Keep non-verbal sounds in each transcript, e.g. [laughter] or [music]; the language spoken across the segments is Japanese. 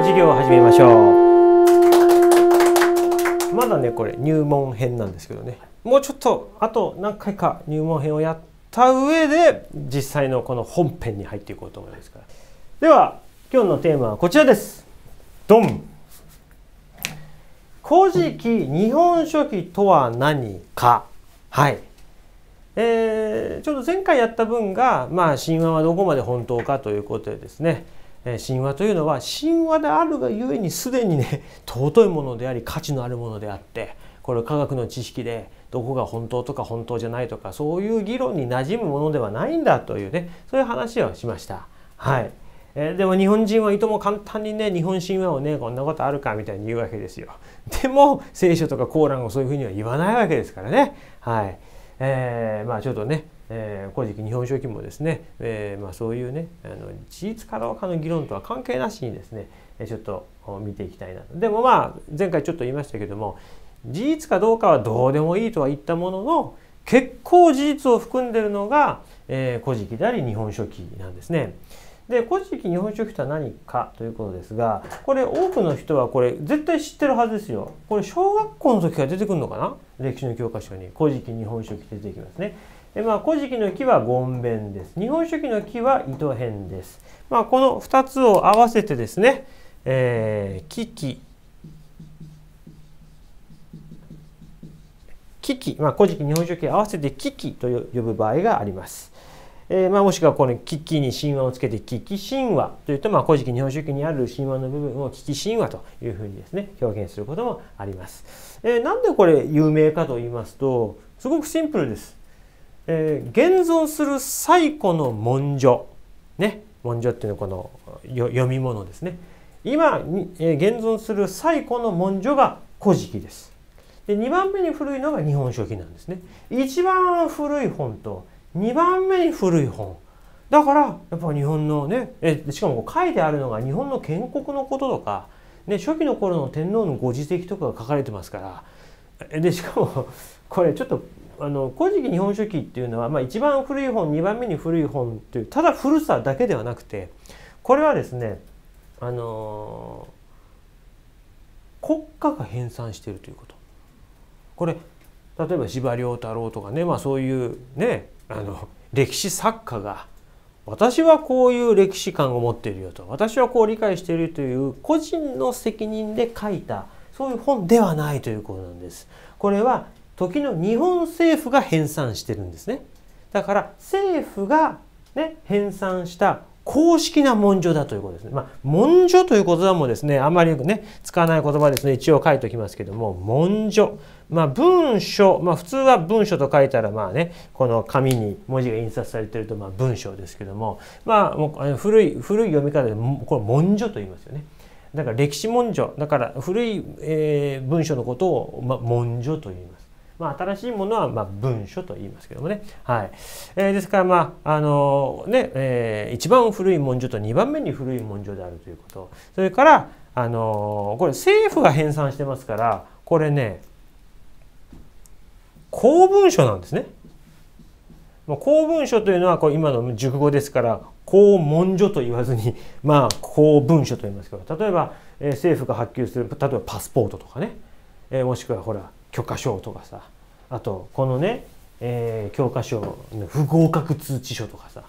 授業を始めましょうまだねこれ入門編なんですけどねもうちょっとあと何回か入門編をやった上で実際のこの本編に入っていこうと思いますからでは今日のテーマはこちらですドン古事記日本書紀とは何かはいえー、ちょうど前回やった分が、まあ、神話はどこまで本当かということでですね、神話というのは神話であるがゆえにすでにね [laughs] 尊いものであり価値のあるものであってこれ科学の知識でどこが本当とか本当じゃないとかそういう議論に馴染むものではないんだというねそういう話をしました。はい、えー、でも日本人はいとも簡単にね日本神話をねこんなことあるかみたいに言うわけですよ。[laughs] でも聖書とかコーランをそういうふうには言わないわけですからね。はいえー、まあちょっとねえー、古事記日本書紀もですね、えーまあ、そういうねあの事実かどうかの議論とは関係なしにですねちょっと見ていきたいなでもまあ前回ちょっと言いましたけども事実かどうかはどうでもいいとは言ったものの結構事実を含んでるのが、えー、古事記であり日本書紀なんですね。で古事記日本書紀とは何かということですがこれ多くの人はこれ絶対知ってるはずですよ。これ小学校の時から出てくるのかな歴史の教科書に古事記日本書紀出てきますね。えまあ、古事記の木は権弁です。日本書紀の木は糸編です。まあ、この2つを合わせてですね、えー、木木危機、まあ、古事記日本書紀合わせて危機と呼ぶ場合があります。えー、まあ、もしくはこの危機に神話をつけて危機神話というと、まあ、古事記日本書紀にある神話の部分を危機神話というふうにですね表現することもあります。えー、なんでこれ有名かと言いますとすごくシンプルです。えー、現存する最古の文書ね文書っていうのはこの読み物ですね今、えー、現存する最古の文書が「古事記」ですで2番目に古いのが「日本書紀」なんですね一番古い本と2番目に古い本だからやっぱ日本のねえしかも書いてあるのが日本の建国のこととか、ね、初期の頃の天皇のご自責とかが書かれてますからでしかもこれちょっとあの「古事記日本書紀」っていうのは、まあ、一番古い本2番目に古い本というただ古さだけではなくてこれはですねあのー、国家が編纂しているということ。これ例えば司馬太郎とかね、まあ、そういうねあの歴史作家が私はこういう歴史観を持っているよと私はこう理解しているという個人の責任で書いたそういう本ではないということなんです。これは時の日本政府が編纂してるんですね。だから政府が、ね、編纂した公式な文書だということですね。まあ、文書という言葉もですね、あまりよくね、使わない言葉ですね、一応書いておきますけども、文書。まあ、文書。まあ、普通は文書と書いたら、まあね、この紙に文字が印刷されてると、まあ、文章ですけども、まあ、もう古い、古い読み方で、これ文書と言いますよね。だから歴史文書。だから古い、えー、文書のことを、まあ、文書と言います。まあ、新しいものはま文書と言いますけどもね、はいえー、ですから、まああのねえー、一番古い文書と二番目に古い文書であるということそれから、あのこれ政府が編纂してますからこれね公文書なんですね。公文書というのはこう今の熟語ですから公文書と言わずにまあ公文書と言いますけど例えば、え政府が発給する例えばパスポートとかね、えもしくはほら許可証とかさあとこのね、えー、教科書の不合格通知書とかさ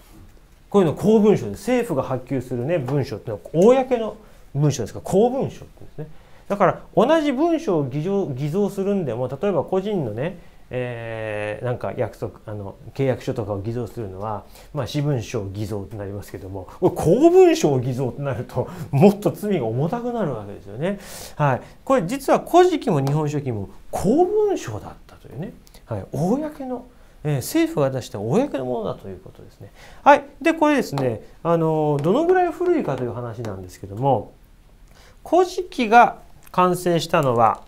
こういうの公文書で政府が発給するね文書ってのは公の文書ですから公文書ってですねだから同じ文書を偽造偽造するんでも例えば個人のねえー、なんか約束あの契約書とかを偽造するのは、まあ、私文書偽造となりますけども公文書偽造となるともっと罪が重たくなるわけですよね。はい、これ実は「古事記」も「日本書紀」も公文書だったというね、はい、公の、えー、政府が出した公のものだということですね。はい、でこれですねあのどのぐらい古いかという話なんですけども「古事記」が完成したのは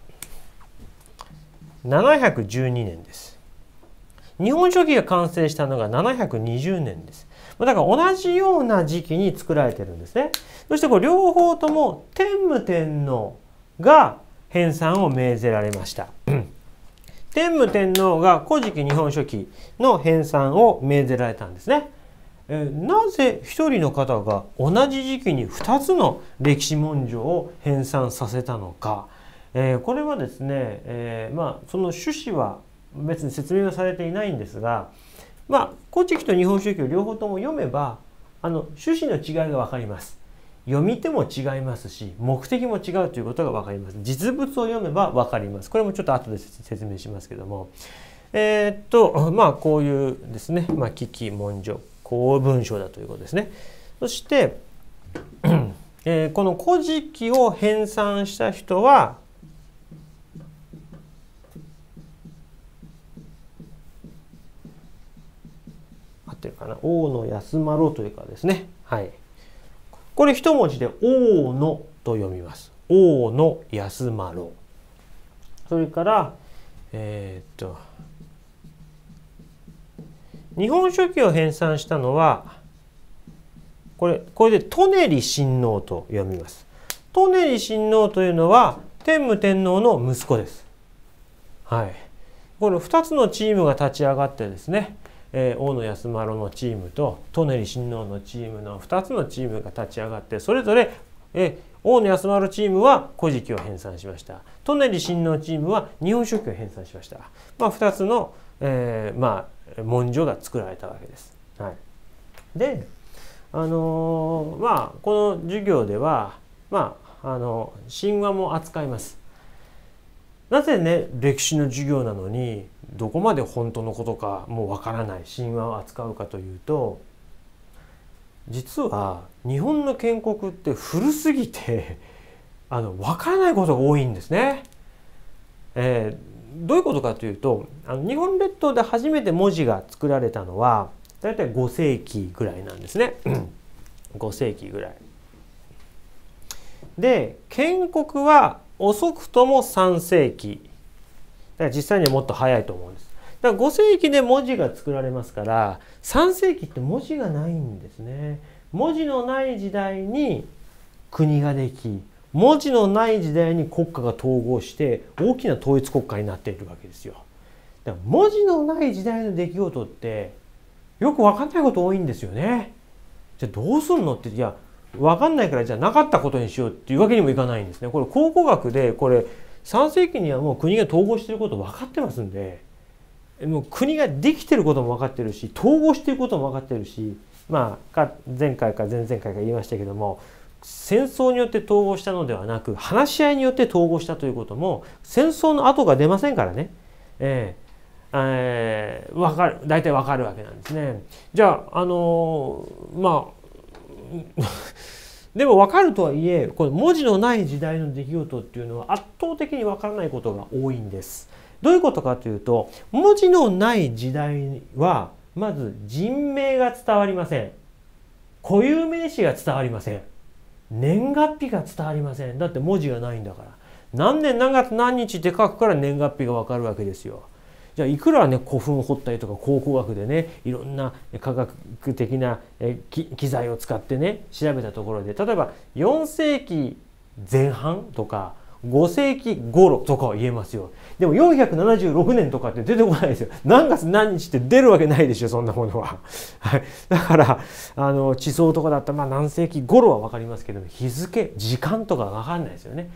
712年です日本書紀が完成したのが720年ですだから同じような時期に作られてるんですねそしてこれ両方とも天武天皇が編纂を命ぜられました [clears throat] 天武天皇が古事記日本書紀の編纂を命ぜられたんですね。えなぜ一人の方が同じ時期に2つの歴史文書を編纂させたのかえー、これはですね、えー、まあ、その趣旨は別に説明はされていないんですが、まあ、古事記と日本宗教両方とも読めばあの趣旨の違いが分かります。読み手も違いますし目的も違うということが分かります。実物を読めば分かります。これもちょっと後で説明しますけども。えー、っとまあこういうですね、まあ、危機文書公文書だということですね。そして、[clears throat] えー、この「古事記」を編纂した人はってるかな。大野安丸というかですね。はい。これ一文字で大野と読みます。大野安丸。それから、えー、っと、日本書紀を編纂したのは、これ、これで利練親王と読みます。利練親王というのは、天武天皇の息子です。はい。この2つのチームが立ち上がってですね、えー、大野安丸のチームと舎人親王のチームの2つのチームが立ち上がってそれぞれ、えー、大野安丸チームは「古事記」を編纂しました舎人親王チームは「日本書紀」を編纂しました、まあ、2つの、えー、まあ、文書が作られたわけです。はい、であのー、まあこの授業ではまああの神話も扱います。なぜね歴史の授業なのにどこまで本当のことかもうわからない神話を扱うかというと実は日本の建国って古すぎて [laughs] あの分からないことが多いんですね。えー、どういうことかというとあの日本列島で初めて文字が作られたのは大体5世紀ぐらいなんですね。5 [clears throat] 世紀ぐらい。で建国は遅くとも3世紀だから実際にはもっと早いと思うんですだから5世紀で文字が作られますから3世紀って文字がないんですね文字のない時代に国ができ文字のない時代に国家が統合して大きな統一国家になっているわけですよ。だから文字のない時代の出来事ってよく分かんないこと多いんですよね。じゃあどうすんのっていや分かんないからじゃなかったことにしようっていうわけにもいかないんですね。これ考古学でこれ3世紀にはもう国が統合してること分かってますんでもう国ができてることも分かってるし統合してることも分かってるしまあ前回か前々回か言いましたけども戦争によって統合したのではなく話し合いによって統合したということも戦争の後が出ませんからね。えーえー、分かる大体分かるわけなんですね。じゃあ、あのー、まあ [laughs] でも分かるとはいえこの文字のない時代の出来事っていうのは圧倒的に分からないことが多いんです。どういうことかというと文字のない時代はまず人名が伝わりません。固有名詞が伝わりません。年月日が伝わりません。だって文字がないんだから。何年何月何日って書くから年月日が分かるわけですよ。じゃあいくらね古墳を掘ったりとか考古学でねいろんな科学的な機材を使ってね調べたところで例えば4世紀前半とか5世紀頃とかは言えますよ。でも476年とかって出てこないですよ。何月何日って出るわけないでしょ、そんなものは。[laughs] はい。だから、あの、地層とかだったら、まあ何世紀頃はわかりますけど日付、時間とかわかんないですよね。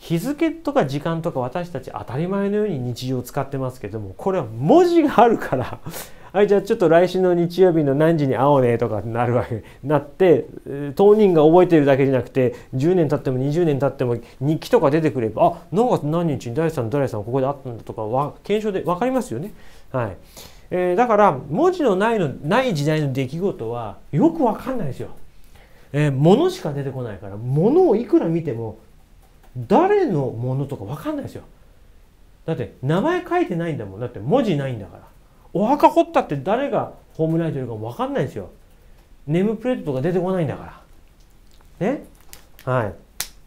日付とか時間とか私たち当たり前のように日常を使ってますけどもこれは文字があるからはい [laughs] じゃあちょっと来週の日曜日の何時に会おうねとかなるわけになって当人が覚えてるだけじゃなくて10年経っても20年経っても日記とか出てくればあ何月何日に第さん誰さんここで会ったんだとかは検証で分かりますよね。はいえー、だから文字のないのない時代の出来事はよく分かんないですよ。えー、物しか出てこないから物をいくら見ても誰のものとか分かんないですよだって名前書いてないんだもんだって文字ないんだからお墓掘ったって誰が葬られてるか分かんないですよネームプレートとか出てこないんだからねはい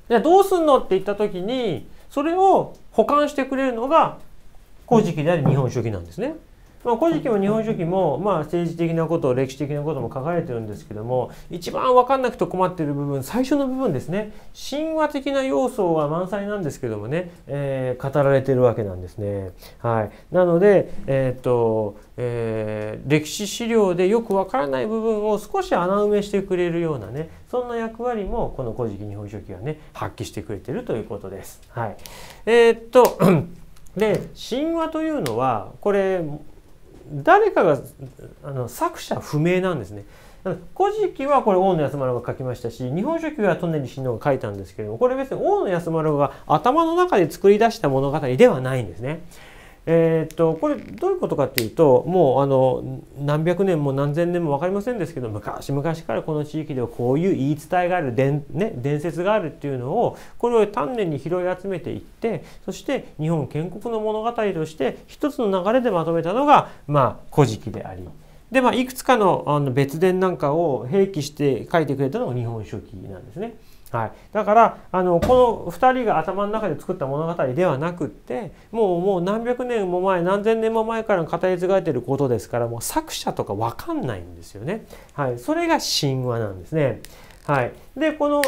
じゃあどうすんのって言った時にそれを保管してくれるのが「古事記」であり「日本書紀」なんですね。まあ、古事記も日本書紀も、まあ、政治的なこと歴史的なことも書かれてるんですけども一番分かんなくて困ってる部分最初の部分ですね神話的な要素は満載なんですけどもね、えー、語られてるわけなんですね。はい、なので、えー、っとえー、歴史資料でよく分からない部分を少し穴埋めしてくれるようなねそんな役割もこの「古事記日本書紀」はね発揮してくれてるということです。はい、えー、っと [clears throat] で神話というのはこれ誰かがあの作者不明なんですね。古事記はこれ大野安丸が書きましたし日本書紀は利根親王が書いたんですけれどもこれ別に大野安丸が頭の中で作り出した物語ではないんですね。えー、っとこれどういうことかっていうともうあの何百年も何千年も分かりませんですけど昔々からこの地域ではこういう言い伝えがある伝,、ね、伝説があるっていうのをこれを丹念に拾い集めていってそして日本建国の物語として一つの流れでまとめたのが「まあ、古事記」でありで、まあ、いくつかのあの別伝なんかを併記して書いてくれたのが「日本書紀」なんですね。はい、だからあのこの2人が頭の中で作った物語ではなくってもうもう何百年も前何千年も前から語り継がれてることですからもう作者とか分かんないんですよね。はい、それが神話なんですね。はい、でこの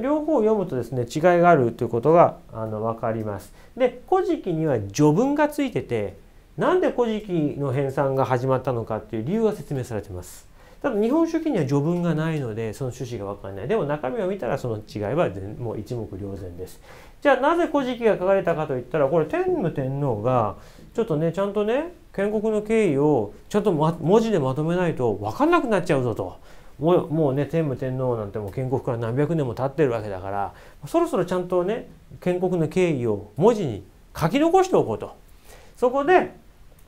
両方を読むとですね違いがあるということがあの分かります。で「古事記」には序文がついててなんで「古事記」の編纂が始まったのかっていう理由が説明されてます。ただ日本書紀には序文がないのでその趣旨が分かんないでも中身を見たらその違いはもう一目瞭然ですじゃあなぜ古事記が書かれたかといったらこれ天武天皇がちょっとねちゃんとね建国の経緯をちゃんと、ま、文字でまとめないと分かんなくなっちゃうぞともうもうね天武天皇なんてもう建国から何百年も経ってるわけだからそろそろちゃんとね建国の経緯を文字に書き残しておこうとそこで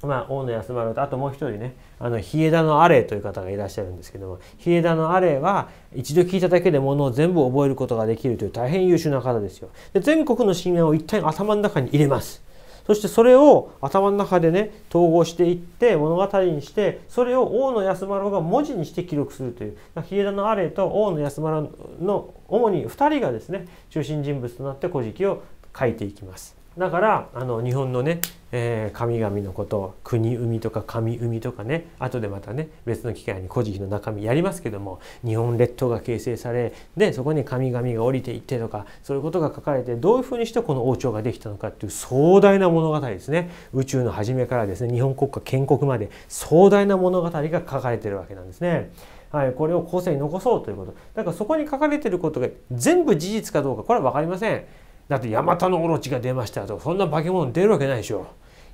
まあ、大野安丸とあともう一人ねあの日枝のアレイという方がいらっしゃるんですけども日枝のアレイは一度聞いただけでものを全部覚えることができるという大変優秀な方ですよ。で全国の神話を一旦頭の中に入れます。そしてそれを頭の中でね統合していって物語にしてそれを大野安丸が文字にして記録するという日枝のアレイと大野安丸の主に2人がですね中心人物となって「古事記」を書いていきます。だからあの日本のね、えー、神々のこと国生みとか神生みとかね後でまたね別の機会に「古事記」の中身やりますけども日本列島が形成されでそこに神々が降りていってとかそういうことが書かれてどういうふうにしてこの王朝ができたのかっていう壮大な物語ですね宇宙の初めからですね日本国家建国まで壮大な物語が書かれてるわけなんですね。はい、これを後世に残そうということだからそこに書かれてることが全部事実かどうかこれは分かりません。だってヤマタノオロチが出ましたとそんな化け物出るわけないでしょ。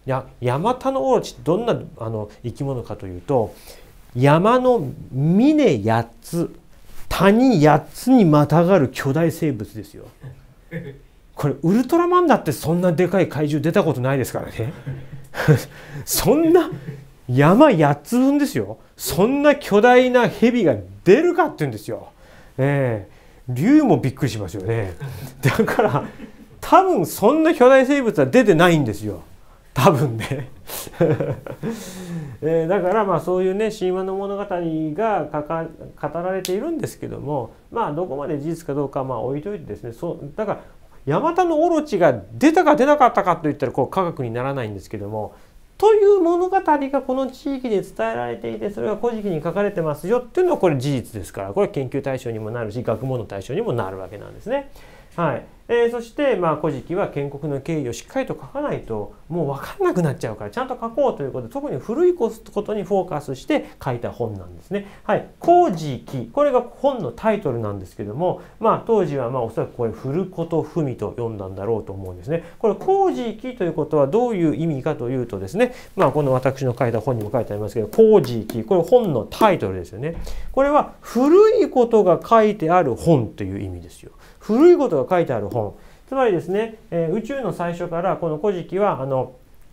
いやヤマタノオロチどんなあの生き物かというと山の峰8つ谷8つにまたがる巨大生物ですよ。これウルトラマンだってそんなでかい怪獣出たことないですからね。[laughs] そんな山8つ分ですよ。そんな巨大な蛇が出るかって言うんですよ。ええー竜もびっくりしますよね [laughs] だから多分そんな巨大生物は出てないんですよ多分ね [laughs] えー、だからまあそういうね神話の物語が語られているんですけどもまあどこまで事実かどうかまあ置いといてですねそうだからヤマタノオロチが出たか出なかったかといったらこう科学にならないんですけどもという物語がこの地域で伝えられていてそれが古事記に書かれてますよっていうのはこれ事実ですからこれ研究対象にもなるし学問の対象にもなるわけなんですね。はい、えー、そして、まあ、古事記は建国の経緯をしっかりと書かないともう分かんなくなっちゃうからちゃんと書こうということで特に古いことにフォーカスして書いた本なんですね。はい、古事記これが本のタイトルなんですけども、まあ、当時はまあおそらくこれ「古事文」と読んだんだろうと思うんですね。これ「古事記」ということはどういう意味かというとですね、まあ、この私の書いた本にも書いてありますけど「古事記」これ本のタイトルですよね。これは古いことが書いてある本という意味ですよ。古いことが書いてある本つまりですね、えー、宇宙の最初からこの「古事記は」はあの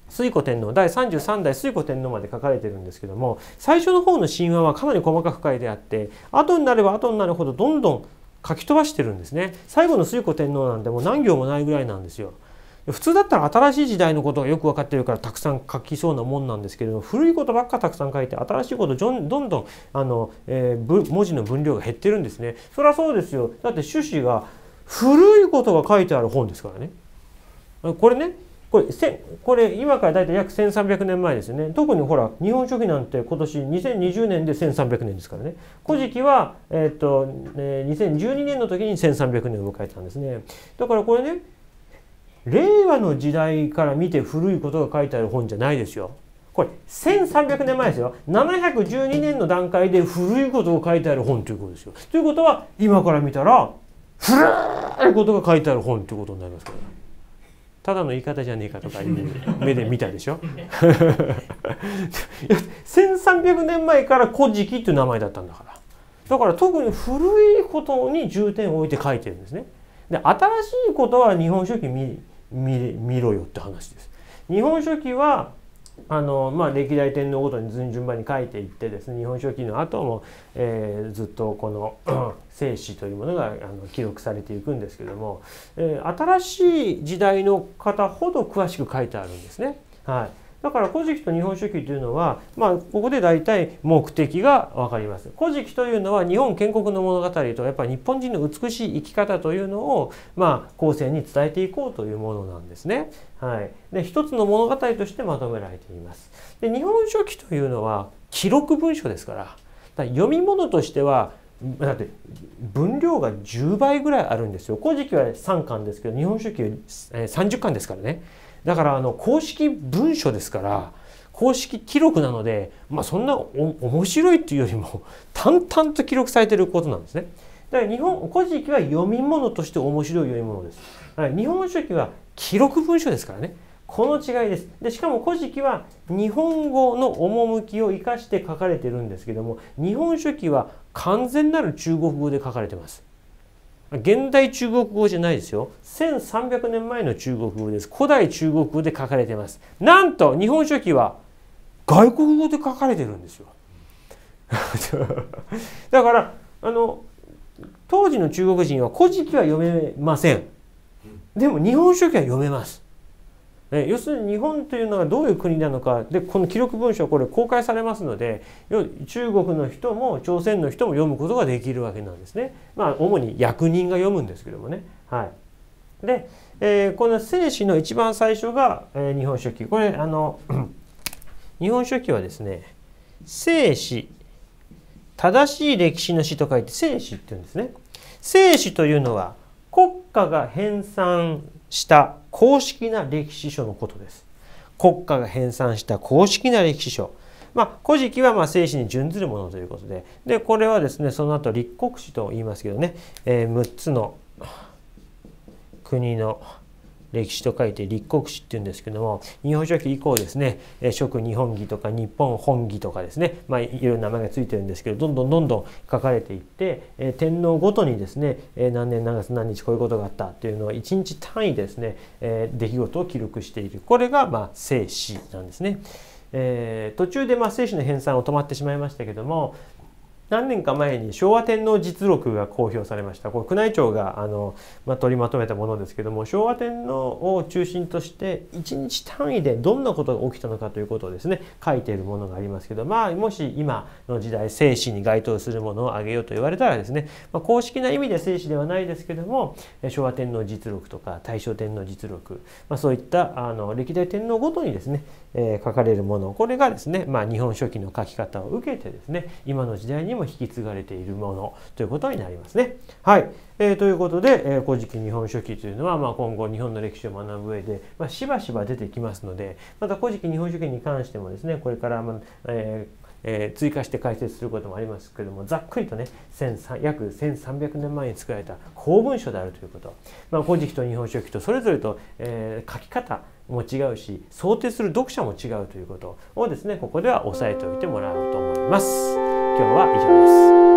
水古天皇第33代水古天皇まで書かれてるんですけども最初の方の神話はかなり細かく書いてあって後になれば後になるほどどんどん書き飛ばしてるんですね最後の水古天皇なんてもう何行もないぐらいなんですよ普通だったら新しい時代のことがよく分かってるからたくさん書きそうなもんなんですけれども古いことばっかたくさん書いて新しいことどんどんあの、えー、文字の分量が減ってるんですねそりゃそうですよだって趣旨が古いことが書いてある本ですからね。これね、これせこれ今から大体約1300年前ですよね特にほら「日本書紀」なんて今年2020年で1300年ですからね「古事記は」えっと2012年の時に1300年を迎えたんですねだからこれね令和の時代から見て古いことが書いてある本じゃないですよこれ1300年前ですよ712年の段階で古いことを書いてある本ということですよということは今から見たら古いことが書いてある本ってことになりますからただの言い方じゃねえかとか目で見たでしょ1300年前から「古事記」っていう名前だったんだからだから特に古いことに重点を置いて書いてるんですねで新しいことは「日本書紀見見ろよ」って話です日本書紀はあのまあ、歴代天皇ごとに順番に書いていってですね「日本書紀」の後も、えー、ずっとこの生死 [clears throat] というものがあの記録されていくんですけども、えー、新しい時代の方ほど詳しく書いてあるんですね。はい、だから「古事記」と「日本書紀」というのは、まあ、ここで大体目的が分かります。古事記というのは日本建国の物語とやっぱり日本人の美しい生き方というのを、まあ、後世に伝えていこうというものなんですね。はい、で一つの物語としてまとめられています。で「日本書紀」というのは記録文書ですからから読み物としてはだって分量が10倍ぐらいあるんですよ。古事記は3巻ですけど日本書紀は30巻ですからね。だからあの公式文書ですから公式記録なので、まあ、そんな面白いというよりも淡々と記録されていることなんですね。だから日本古事記は読み物として面白い読み物です。だ日本書紀は記録文書ですからね。この違いです。で、しかも古事記は日本語の趣を生かして書かれてるんですけども、日本書紀は完全なる中国語で書かれてます。現代中国語じゃないですよ。1300年前の中国語です。古代中国語で書かれています。なんと、日本書紀は外国語で書かれてるんですよ。[laughs] だから、あの、当時の中国人は古事記は読めません。でも日本書紀は読めます。え要するに日本というのはどういう国なのかでこの記録文書これ公開されますので中国の人も朝鮮の人も読むことができるわけなんですね。まあ主に役人が読むんですけどもね。はい、で、えー、この聖史の一番最初が「えー、日本書紀」これあの [clears throat] 日本書紀はですね「正史」正しい歴史の史と書いて聖史って言うんですね。聖史というのは国家が編纂した公式な歴史書のことです。国家が編纂した公式な歴史書。まあ、古事記はまあ生死に準ずるものということで、で、これはですね、その後立国史と言いますけどね、えー、6つの国の歴史と書いて立国史っていうんですけども日本書紀以降ですね食日本儀」とか日本本儀」とかですねまあいろいろ名前が付いてるんですけどどんどんどんどん書かれていって天皇ごとにですね何年何月何日こういうことがあったっていうのを1日単位ですね出来事を記録しているこれがまあ正史なんですね。えー、途中でまあ精子の編纂を止まってしまいましたけども何年か前に昭和天皇実録が公表されましたこれ宮内庁があの、まあ、取りまとめたものですけども昭和天皇を中心として1日単位でどんなことが起きたのかということをですね書いているものがありますけど、まあ、もし今の時代生死に該当するものを挙げようと言われたらですね、まあ、公式な意味で生死ではないですけども昭和天皇実録とか大正天皇実録、まあ、そういったあの歴代天皇ごとにですねえ書かれるものこれがですね、まあ、日本書紀の書き方を受けてですね今の時代にも引き継がれているものということになりますね。はい、えー、ということで「えー、古事記日本書紀」というのは、まあ、今後日本の歴史を学ぶ上で、まあ、しばしば出てきますのでまた「古事記日本書紀」に関してもですねこれから、まあえーえー、追加して解説することもありますけれどもざっくりとね約1300年前に作られた公文書であるということ、まあ、古事記と日本書紀とそれぞれと、えー、書き方も違うし想定する読者も違うということをですねここでは押さえておいてもらおうと思います。今日は以上です